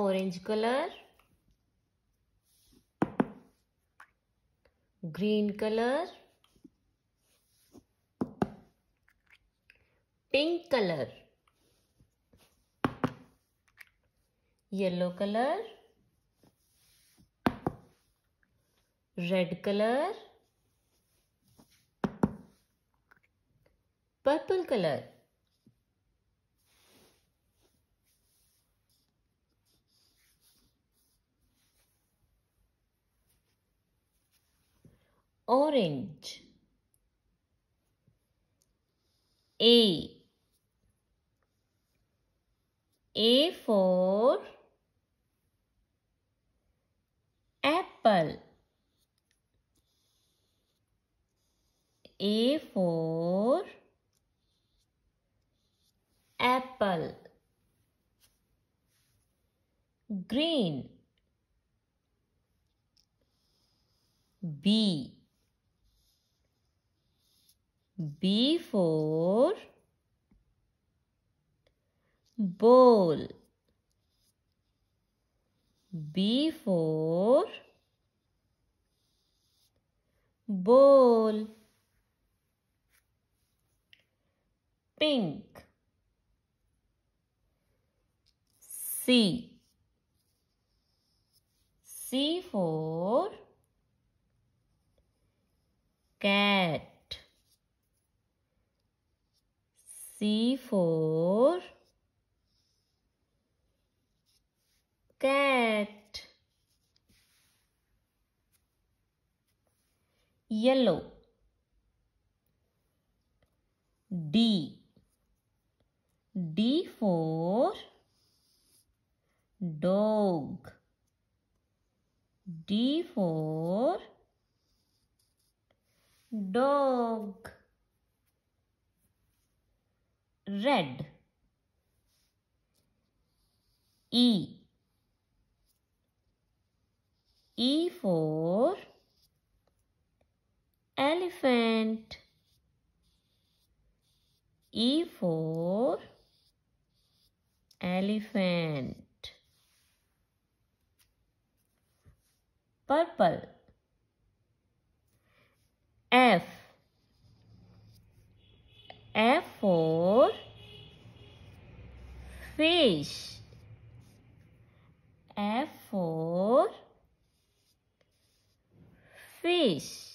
orange color green color pink color yellow color red color purple color orange A A for apple A for apple green B B for bowl. B for bowl. Pink. C. C for cat. C for cat yellow D D for dog D for dog red E E for elephant E for elephant purple fish. F for fish.